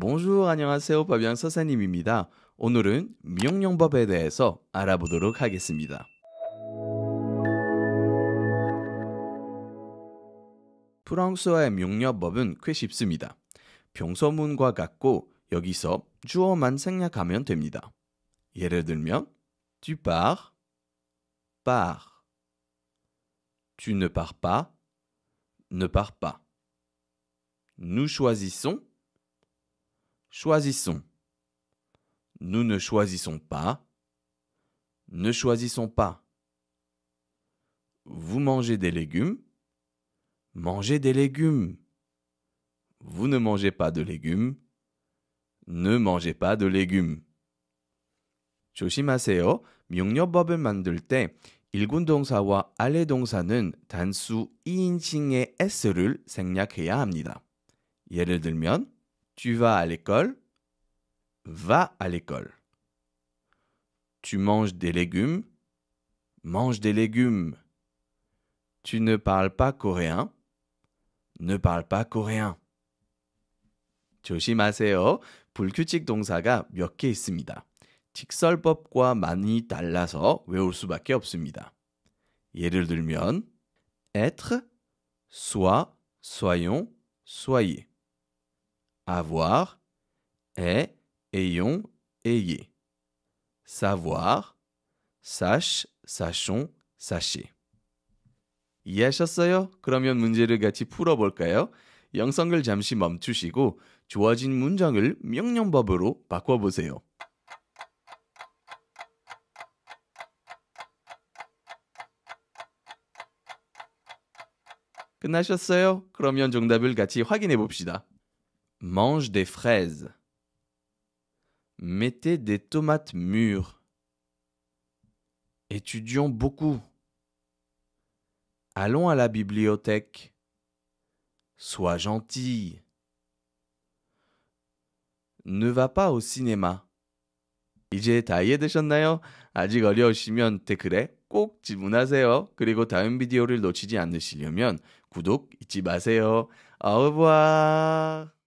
Bonjour, 안녕하세요. 박영 선생님입니다. 오늘은 미용용법에 대해서 알아보도록 하겠습니다. 프랑스어의 미용령법은꽤 쉽습니다. 병서문과 같고 여기서 주어만 생략하면 됩니다. 예를 들면 tu pars, pars. tu ne pars pas, ne pars pas. nous choisissons Choisissons. Nous ne choisissons pas. Ne choisissons pas. Vous mangez des légumes. Mangez des légumes. Vous ne mangez pas de légumes. Ne mangez pas de légumes. 조심하세요. 만들 때 동사와 동사는 단수 s를 생략해야 합니다. 예를 들면 tu vas à l'école, va à l'école. Tu manges des légumes, mange des légumes. Tu ne parles pas coréen, ne parle pas coréen. 조심하세요. 불규칙 동사가 몇 개 있습니다. 직설법과 많이 달라서 외울 수밖에 없습니다. 예를 들면 être, soit, soyons, soyez. avoir est, ayons, ayez. Savoir, sache, sachons, sachez. 이해하셨어요? 그러면 문제를 같이 풀어볼까요? 영상을 잠시 멈추시고 주어진 문장을 명령법으로 바꿔보세요. 끝나셨어요? 그러면 정답을 같이 확인해 봅시다. Mange des fraises. Mettez des tomates mûres. Étudions beaucoup. Allons à la bibliothèque. Sois gentil. Ne va pas au cinéma. 이제 이해되셨나요? 아직 어려우시면 댓글에 꼭 질문하세요. 그리고 다음 비디오를 놓치지 않으시려면 구독 잊지 마세요. au revoir!